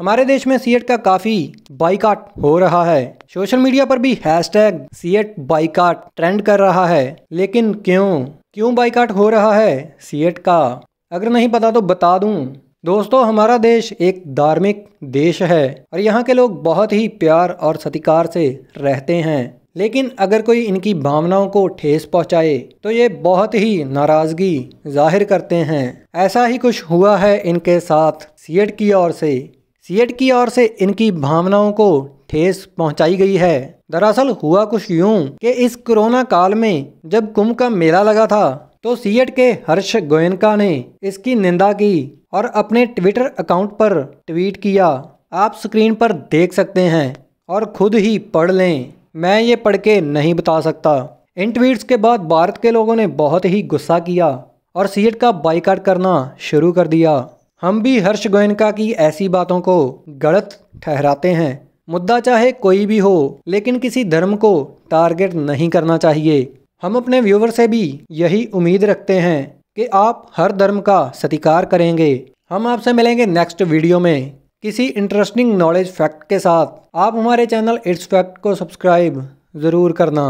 हमारे देश में सीएट e का काफ़ी बाइकाट हो रहा है सोशल मीडिया पर भी हैशटैग सीएट बाइकाट ट्रेंड कर रहा है लेकिन क्यों क्यों बाइकाट हो रहा है सीएट e का अगर नहीं पता तो बता दूं दोस्तों हमारा देश एक धार्मिक देश है और यहाँ के लोग बहुत ही प्यार और सतिकार से रहते हैं लेकिन अगर कोई इनकी भावनाओं को ठेस पहुंचाए तो ये बहुत ही नाराज़गी जाहिर करते हैं ऐसा ही कुछ हुआ है इनके साथ सीएट e की ओर से सीएट की ओर से इनकी भावनाओं को ठेस पहुंचाई गई है दरअसल हुआ कुछ यूं कि इस कोरोना काल में जब कुंभ का मेला लगा था तो सीएट के हर्ष गोयनका ने इसकी निंदा की और अपने ट्विटर अकाउंट पर ट्वीट किया आप स्क्रीन पर देख सकते हैं और खुद ही पढ़ लें मैं ये पढ़ के नहीं बता सकता इन ट्वीट्स के बाद भारत के लोगों ने बहुत ही गुस्सा किया और सीएट का बाइकाट करना शुरू कर दिया हम भी हर्ष गोयनका की ऐसी बातों को गलत ठहराते हैं मुद्दा चाहे कोई भी हो लेकिन किसी धर्म को टारगेट नहीं करना चाहिए हम अपने व्यूवर से भी यही उम्मीद रखते हैं कि आप हर धर्म का सतिकार करेंगे हम आपसे मिलेंगे नेक्स्ट वीडियो में किसी इंटरेस्टिंग नॉलेज फैक्ट के साथ आप हमारे चैनल इट्स फैक्ट को सब्सक्राइब ज़रूर करना